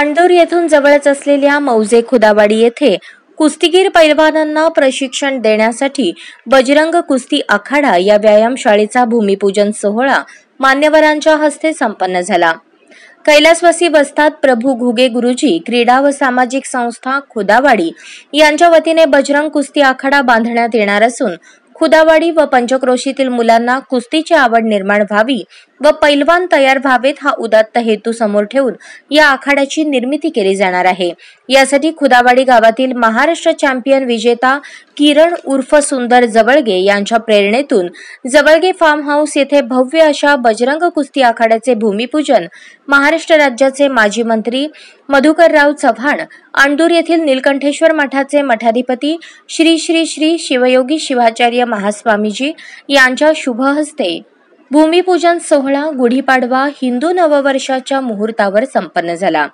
अंडोर येथून जवळच असलेल्या मौजे खुदावाडी येथे कुस्तीगीर पैलवानांना प्रशिक्षण देण्यासाठी बजरंग कुस्ती आखाडा या व्यायामशाळेचा भूमिपूजन सोहळा मान्यवरांच्या हस्ते संपन्न झाला कैलासवासी वस्तात प्रभू घुगे गुरुजी क्रीडा व सामाजिक संस्था खुदावाडी यांच्या वतीने बजरंग कुस्ती आखाडा बांधण्यात येणार असून खुदावाडी व पंचक्रोशीतील मुलांना कुस्तीची आवड निर्माण व्हावी व पैलवान तयार व्हावेत हा उदात्त हेतू समोर ठेवून या आखाड्याची निर्मिती केली जाणार आहे यासाठी खुदावाडी गावातील महाराष्ट्र चॅम्पियन विजेता किरण उर्फ सुंदर जवळगे यांच्या प्रेरणेतून जवळगे फार्म हाऊस येथे भव्य अशा बजरंग कुस्ती आखाड्याचे भूमिपूजन महाराष्ट्र राज्याचे माजी मंत्री मधुकरराव चव्हाण अंडूर येथील नीलकंठेश्वर मठाचे मठाधिपती श्री श्री श्री शिवयोगी शिवाचार्य महास्वामीजी यांच्या शुभ हस्ते भूमिपूजन सोहळा गुढीपाडवा हिंदू नववर्षाच्या मुहूर्तावर संपन्न झाला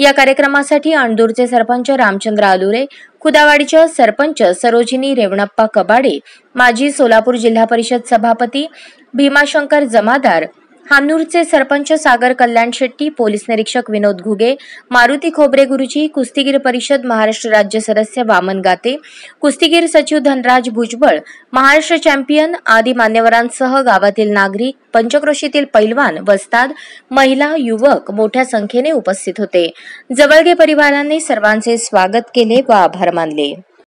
या कार्यक्रमासाठी आणदूरचे सरपंच रामचंद्र आलुरे खुदावाडीच्या सरपंच सरोजिनी रेवणप्पा कबाडे माजी सोलापूर जिल्हा परिषद सभापती भीमाशंकर जमादार हामनूरचे सरपंच सागर कल्याण शेट्टी पोलीस निरीक्षक विनोद घुगे मारुती खोबरे गुरुजी कुस्तीगीर परिषद महाराष्ट्र राज्य सदस्य वामन गाते कुस्तीगीर सचिव धनराज भुजबळ महाराष्ट्र चॅम्पियन आदी मान्यवरांसह गावातील नागरिक पंचक्रोशीतील पैलवान वस्ताद महिला युवक मोठ्या संख्येने उपस्थित होते जवळगे परिवाराने सर्वांचे स्वागत केले व आभार मानले